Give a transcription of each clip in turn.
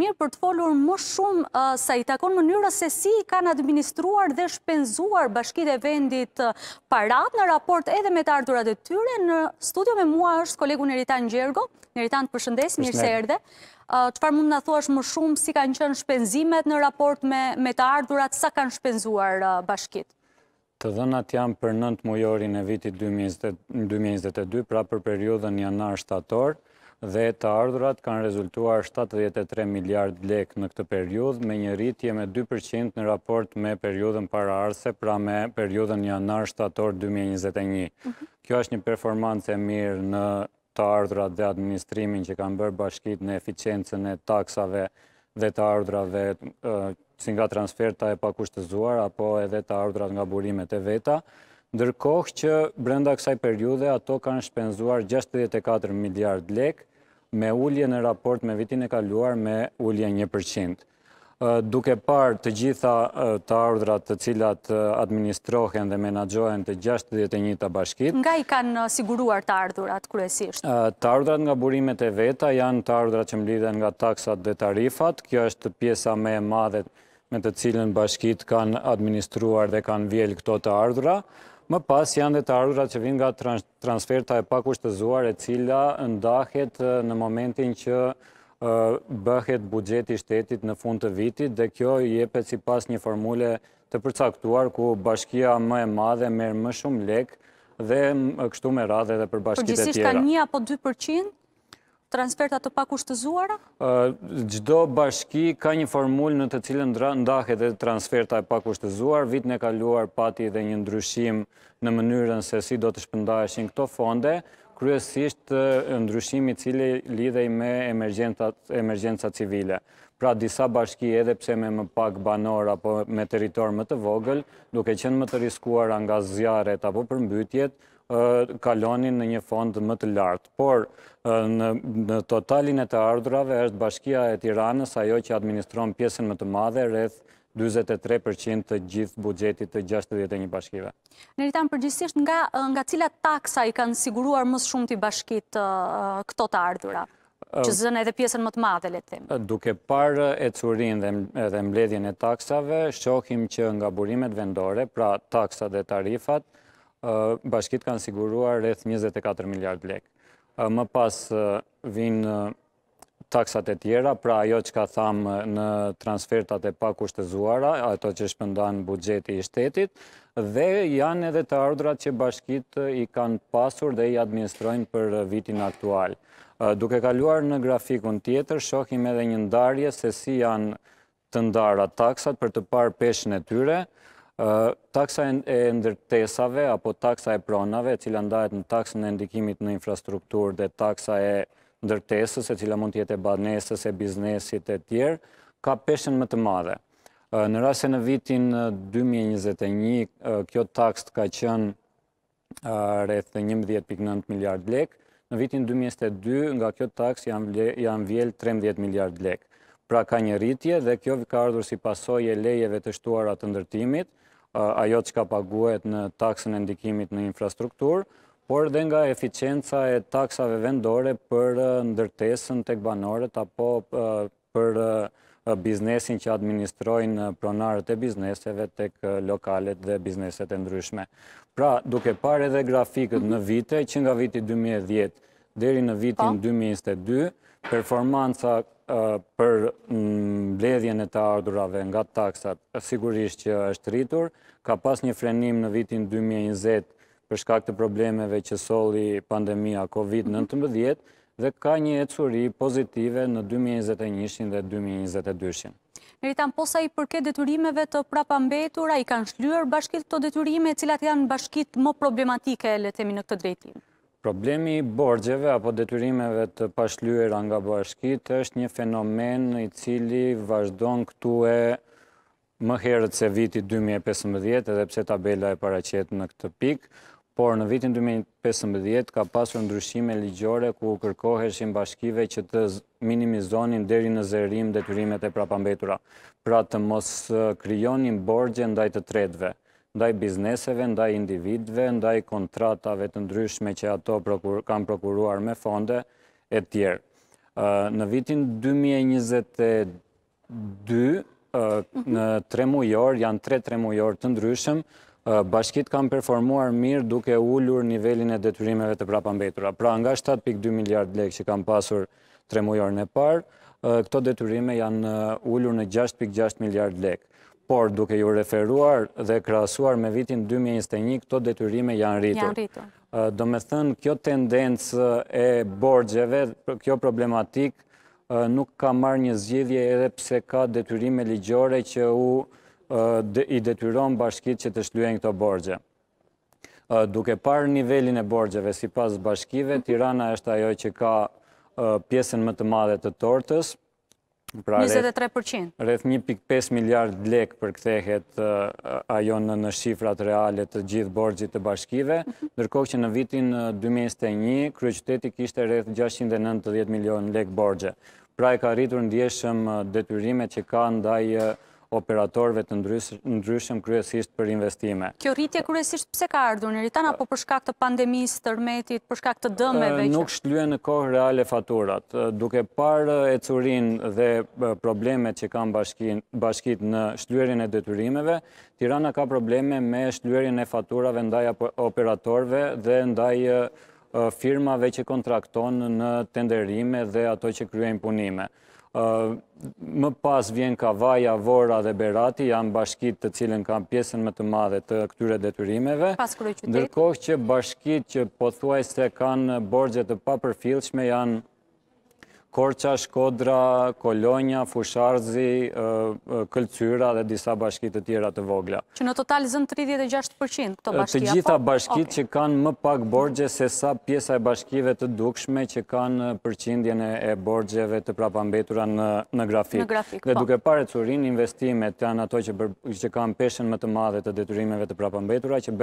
mirë për të folur më shumë sa i takon mënyrës se si i kanë administruar dhe shpenzuar bashkit e vendit parat në raport edhe me të ardurat e tyre. Në studio me mua është kolegu Neritan Gjergo, Neritan të përshëndes, mirë se erde. Që mund në thua është më shumë si kanë qënë shpenzimet në raport me të ardurat, sa kanë shpenzuar bashkit? Të dhënat janë për nëndë mujorin e vitit 2022, pra për periodën janar shtatorë, dhe të ardhurat kanë rezultuar 73 miliard lek në këtë periud, me një rritje me 2% në raport me periudën para arse, pra me periudën janar shtator 2021. Mhm. Kjo është një performance e mirë në të ardhurat dhe administrimin që kanë bërë bashkit në eficiencën e taksave dhe të ardhurat dhe si nga transfer të e pakushtëzuar, apo edhe të ardhurat nga burimet e veta, Ndërkohë që brenda kësaj periude ato kanë shpenzuar 64 miliard lek, me ullje në raport me vitin e kaluar me ullje 1% duke parë të gjitha të ardrat të cilat administrohen dhe menagjohen të 61 të bashkit. Nga i kanë siguruar të ardrat, kërësisht? Të ardrat nga burimet e veta janë të ardrat që mblidhen nga taksat dhe tarifat. Kjo është pjesa me madhet me të cilën bashkit kanë administruar dhe kanë vjel këto të ardrat. Më pas janë dhe të arurat që vinë nga transferta e pakushtëzuar e cila ndahet në momentin që bëhet i shtetit në fund të vitit dhe kjo jepet si pas një formule të përcaktuar ku bashkia më e madhe merë më shumë lek dhe kështu me radhe dhe për bashkite tjera. Përgjësisht ka një apo 2% Transferta të pakushtëzuara? Gjdo bashki ka një formullë në të cilën ndahet dhe transferta e pakushtëzuar. Vit në kaluar pati dhe një ndryshim në mënyrën se si do të shpëndaheshin këto fonde, kryesisht ndryshimi cili lidhej me emergjenta civile. Pra disa bashki edhe pse me më pak banor apo me teritor më të vogël, duke qenë më të riskuar nga zjarët apo përmbytjet, kalonin në një fond më të lartë. Por, në totalin e të ardhurave, është bashkia e tiranës ajo që administron pjesën më të madhe, rreth 23% të gjithë bugjetit të 61 bashkive. Nëritan, përgjistisht nga cilat taksa i kanë siguruar mësë shumë të bashkit këto të ardhurat? që zënë edhe pjesën më të madhe, letim. Duke parë e curin dhe mbledhjen e taksave, shohim që nga burimet vendore, pra taksa dhe tarifat, bashkit kanë siguruar rreth 24 miliard lek. Më pas vinë taksat e tjera, pra ajo që ka thamë në transfertat e pak ushtëzuara, ato që shpëndanë bugjeti i shtetit, dhe janë edhe të ardrat që bashkit i kanë pasur dhe i administrojnë për vitin aktual. Duke kaluar në grafikun tjetër, shohim edhe një ndarje se si janë të ndara taksat për të parë peshën e tyre, Taksa e ndërtesave apo taksa e pronave, cila ndajet në taksën e ndikimit në infrastruktur dhe taksa e ndërtesës, e cila mund tjetë e banesës, e biznesit e tjerë, ka peshen më të madhe. Në rrasë e në vitin 2021, kjo takst ka qënë rreth 11.9 miljard lek, në vitin 2022 nga kjo takst janë vjel 13 miljard lek pra ka një rritje dhe kjo ka ardhur si pasoj e lejeve të shtuarat të ndërtimit, ajo që ka paguet në taksën e ndikimit në infrastruktur, por dhe nga eficienca e taksave vendore për ndërtesën të këbanorët apo për biznesin që administrojnë pronarët e bizneseve të lokalet dhe bizneset e ndryshme. Pra, duke pare dhe grafikët në vite, që nga viti 2010 deri në vitin 2022, po. performanca për mm, mbledhjen e të ardurave nga taksat, sigurisht që është rritur, ka pas një frenim në vitin 2020 për shkak të problemeve që soli pandemia COVID-19 dhe ka një ecuri pozitive në 2021 dhe 2022. Meritan, posa i përket detyrimeve të prapa mbetura, i kanë shlyër bashkit të detyrime, cilat janë bashkit më problematike, letemi në këtë drejtim. Problemi i borgjeve apo detyrimeve të pashlyera nga bashkit është një fenomen i cili vazhdon këtu e më herët se viti 2015 edhe pse tabela e paracet në këtë pikë, por në vitin 2015 ka pasur ndryshime ligjore ku kërkoheshin bashkive që të minimizonin deri në zerim detyrimet e prapambetura, pra të mos eh, kryonin borgje ndaj të tretve ndaj bizneseve, ndaj individve, ndaj kontratave të ndryshme që ato kanë prokuruar me fonde e tjerë. Në vitin 2022, mhm. në tre mujor, janë tre tre mujor të ndryshëm, bashkit kanë performuar mirë duke ullur nivelin e detyrimeve të prapambetura. Pra nga 7.2 miljard lek që kanë pasur tre mujor në parë, këto detyrime janë ullur në 6.6 miljard lek por duke ju referuar dhe krasuar me vitin 2021, këto detyrime janë rritur. Janë rritur. Do me thënë, kjo tendencë e borgjeve, kjo problematik, nuk ka marrë një zgjidhje edhe pse ka detyrime ligjore që u i detyron bashkit që të shluen këto borgje. Duke parë nivelin e borgjeve si pas bashkive, Tirana është ajo që ka pjesën më të madhe të tortës, 23%. Pra rreth 1.5 miliard lek për këthehet ajo në, shifrat reale të gjithë borxhit të bashkive, nërkohë mhm. ndërkohë që në vitin 2021 kryeqyteti kishte rreth 690 milion lek borxhe. Pra e ka arritur ndjeshëm detyrimet që ka ndaj operatorve të ndryshëm kryesisht për investime. Kjo rritje kryesisht pse ka ardhur në rritan, apo përshka të pandemis, tërmetit, përshka të dëmeve? Nuk shtluen në kohë reale faturat. Duke parë e curin dhe problemet që kam bashkit në shtluerin e detyrimeve, Tirana ka probleme me shtluerin e faturave ndaj operatorve dhe ndaj firmave që kontrakton në tenderime dhe ato që kryen punime. Më pas vjen Kavaja, Vora dhe Berati Janë bashkit të cilën kam pjesën më të madhe të këtyre detyrimeve Pas kërë qytet Ndërkohë që bashkit që po thuaj se kanë borgjet të papërfilshme janë Korqa, Shkodra, Kolonja, Fusharzi, Këlcyra dhe disa bashkit të tjera të vogla. Që në total zënë 36% këto bashkia? Të gjitha po? bashkit që kanë më pak borgje se sa pjesa e bashkive të dukshme që kanë përqindjene e borgjeve të prapambetura në grafik. Dhe po. duke pare curin, investimet të anë ato që kanë peshen më të madhe të detyrimeve të prapambetura që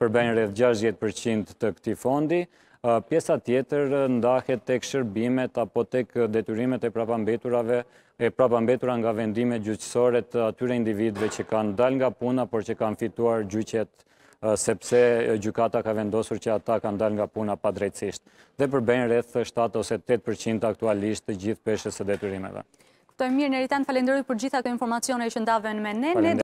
përbejnë rrëth 60% të këti fondi, pjesa tjetër ndahet tek shërbimet apo tek detyrimet e prapambeturave, e prapambetura nga vendime gjyqësore të atyre individve që kanë dal nga puna, por që kanë fituar gjyqet sepse gjykata ka vendosur që ata kanë dal nga puna pa drejtësisht. Dhe përbenë rreth 7 ose 8% aktualisht të gjithë peshës e detyrimeve. Të mirë, Neritan, falenderoj për gjitha këtë informacione që ndave në me ne.